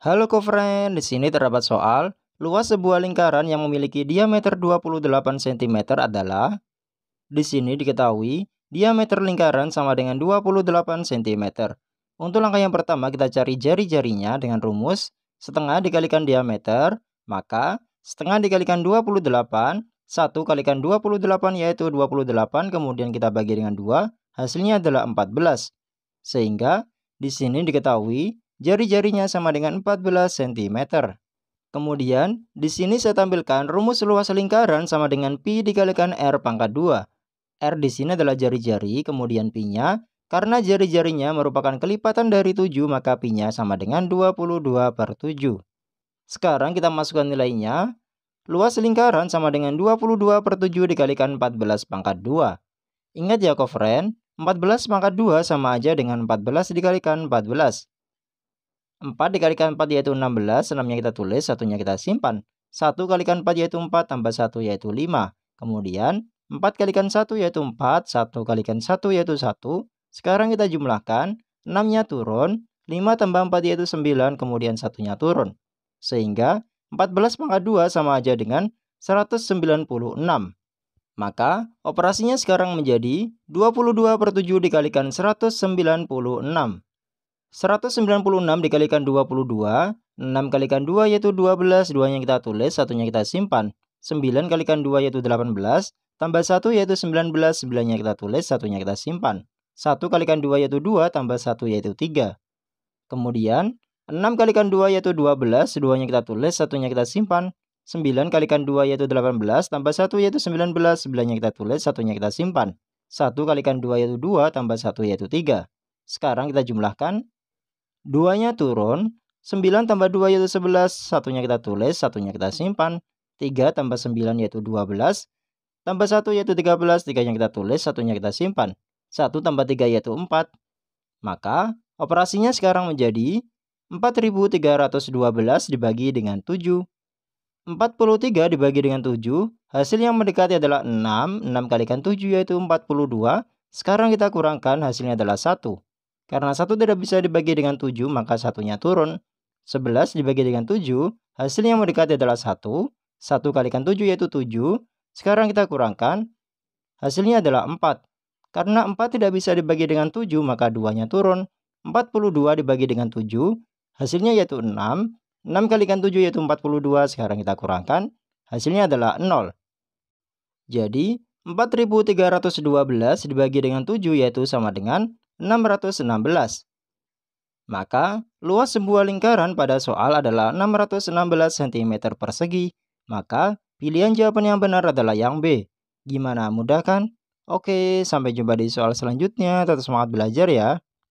Halo kofren, di sini terdapat soal luas sebuah lingkaran yang memiliki diameter 28 cm adalah Di sini diketahui diameter lingkaran sama dengan 28 cm. Untuk langkah yang pertama kita cari jari-jarinya dengan rumus setengah dikalikan diameter, maka setengah dikalikan 28, 1 kalikan 28 yaitu 28 kemudian kita bagi dengan 2, hasilnya adalah 14. Sehingga di sini diketahui Jari-jarinya sama dengan 14 cm. Kemudian, di sini saya tampilkan rumus luas lingkaran sama dengan pi dikalikan r pangkat 2. R di sini adalah jari-jari, kemudian pi-nya. Karena jari-jarinya merupakan kelipatan dari 7, maka pi-nya sama dengan 22 per 7. Sekarang kita masukkan nilainya. Luas lingkaran sama dengan 22 per 7 dikalikan 14 pangkat 2. Ingat ya, kofren, 14 pangkat 2 sama aja dengan 14 dikalikan 14. 4 dikalikan 4 yaitu 16, 6-nya kita tulis, satunya kita simpan. 1 kalikan 4 yaitu 4, tambah 1 yaitu 5. Kemudian 4 kalikan 1 yaitu 4, 1 kalikan 1 yaitu 1. Sekarang kita jumlahkan, 6-nya turun, 5 tambah 4 yaitu 9, kemudian satunya turun. Sehingga 14 pangkat 2 sama aja dengan 196. Maka operasinya sekarang menjadi 22 per 7 dikalikan 196. 196 dikalikan 22, 6 kalikan 2 yaitu 12, 2 yang kita tulis, satunya kita simpan. 9 kalikan 2 yaitu 18, tambah 1 yaitu 19, 9 yang kita tulis, satunya kita simpan. 1 kalikan 2 yaitu 2, tambah 1 yaitu 3. Kemudian, 6 kalikan 2 yaitu 12, 2 yang kita tulis, satunya kita simpan. 9 kalikan 2 yaitu 18, tambah 1 yaitu 19, 9 yang kita tulis, satunya kita simpan. 1 kalikan 2 yaitu 2, tambah 1 yaitu 3. Sekarang kita jumlahkan 2-nya turun. 9 tambah 2 yaitu 11. Satunya kita tulis, satunya kita simpan. 3 tambah 9 yaitu 12. Tambah 1 yaitu 13. 3 yang kita tulis, satunya kita simpan. 1 tambah 3 yaitu 4. Maka operasinya sekarang menjadi 4312 dibagi dengan 7. 43 dibagi dengan 7, hasil yang mendekati adalah 6. 6 kalikan 7 yaitu 42. Sekarang kita kurangkan hasilnya adalah 1. Karena satu tidak bisa dibagi dengan 7, maka satunya turun. 11 dibagi dengan 7, hasilnya yang mendekati adalah 1. 1 kalikan 7 yaitu 7. Sekarang kita kurangkan. Hasilnya adalah 4. Karena 4 tidak bisa dibagi dengan 7, maka 2-nya turun. 42 dibagi dengan 7, hasilnya yaitu 6. 6 kalikan 7 yaitu 42, sekarang kita kurangkan. Hasilnya adalah 0. Jadi, 4312 dibagi dengan 7 yaitu sama dengan 0. 616. Maka, luas sebuah lingkaran pada soal adalah 616 cm persegi. Maka, pilihan jawaban yang benar adalah yang B. Gimana, mudah kan? Oke, sampai jumpa di soal selanjutnya. Tetap semangat belajar ya.